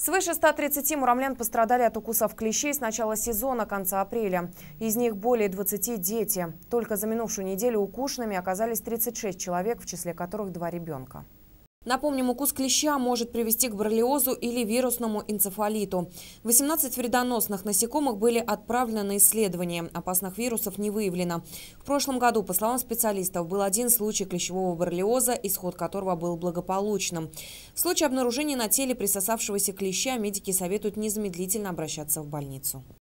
Свыше 130 муромлян пострадали от укусов клещей с начала сезона конца апреля. Из них более 20 – дети. Только за минувшую неделю укушенными оказались 36 человек, в числе которых два ребенка. Напомним, укус клеща может привести к боррелиозу или вирусному энцефалиту. 18 вредоносных насекомых были отправлены на исследование. Опасных вирусов не выявлено. В прошлом году, по словам специалистов, был один случай клещевого боррелиоза, исход которого был благополучным. В случае обнаружения на теле присосавшегося клеща медики советуют незамедлительно обращаться в больницу.